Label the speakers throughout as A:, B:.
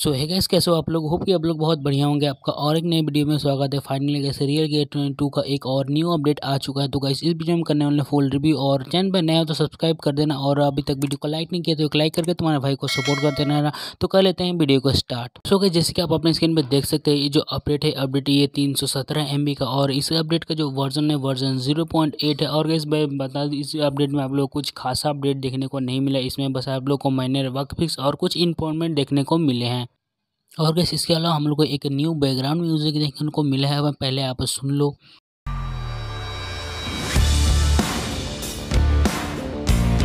A: सो है गैस कैसे हो आप लोग होप कि आप लोग बहुत बढ़िया होंगे आपका और एक नई वीडियो में स्वागत है फाइनली कैसे रियल गेट ट्वेंटी टू का एक और न्यू अपडेट आ चुका है तो गाइस इस वीडियो में करने वाले फुल रिव्यू और चैनल पर नया हो तो सब्सक्राइब कर देना और अभी तक वीडियो को लाइक नहीं किया तो एक लाइक करके तुम्हारे भाई को सपोर्ट कर देना तो कर लेते हैं वीडियो को स्टार्ट सो गए जैसे कि आप अपने स्क्रीन पर देख सकते हैं ये जो अपडेट है अपडेट ये तीन सौ का और इस अपडेट का जो वर्जन है वर्जन जीरो है और गैस बता दी इस अपडेट में आप लोग कुछ खासा अपडेट देखने को नहीं मिला इसमें बस आप लोग को माइनर वक्त फिक्स और कुछ इन्फॉर्मेंट देखने को मिले हैं और बस इसके अलावा हम लोग को एक न्यू बैकग्राउंड म्यूजिक देखने को मिला है वह पहले आप सुन लो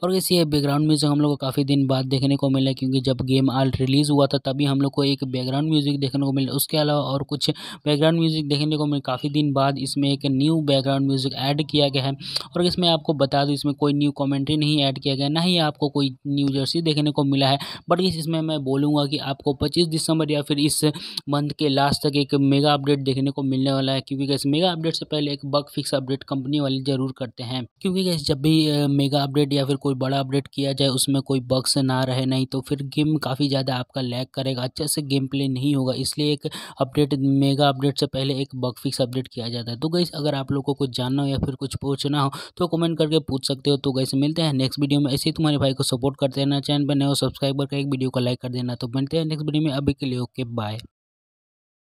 A: और कैसे ये बैकग्राउंड म्यूज़िक हम लोग को काफ़ी दिन बाद देखने को मिला क्योंकि जब गेम आल रिलीज़ हुआ था तभी हम लोग को एक बैकग्राउंड म्यूज़िक देखने को मिला उसके अलावा और कुछ बैकग्राउंड म्यूज़िक देखने को मिले काफ़ी दिन बाद इसमें एक न्यू बैकग्राउंड म्यूज़िक ऐड किया गया है और इसमें आपको बता दूँ इसमें कोई न्यू कॉमेंट्री नहीं ऐड किया गया ना ही आपको कोई न्यू जर्सी देखने को मिला है बट इसमें मैं बोलूँगा कि आपको पच्चीस दिसंबर या फिर इस मंथ के लास्ट तक एक मेगा अपडेट देखने को मिलने वाला है क्योंकि इस मेगा अपडेट से पहले एक बग फिक्स अपडेट कंपनी वाले ज़रूर करते हैं क्योंकि जब भी मेगा अपडेट या फिर कोई बड़ा अपडेट किया जाए उसमें कोई बक्स ना रहे नहीं तो फिर गेम काफ़ी ज़्यादा आपका लैग करेगा अच्छे से गेम प्ले नहीं होगा इसलिए एक अपडेट मेगा अपडेट से पहले एक बग फिक्स अपडेट किया जाता है तो गई अगर आप लोग को कुछ जानना हो या फिर कुछ पूछना हो तो कमेंट करके पूछ सकते हो तो गई मिलते हैं नेक्स्ट वीडियो में ऐसे ही तुम्हारे भाई को सपोर्ट करते रहना चैनल पर नए हो सब्सक्राइब करके एक वीडियो को लाइक कर देना तो मिलते हैं नेक्स्ट वीडियो में अभी के लिए ओके बाय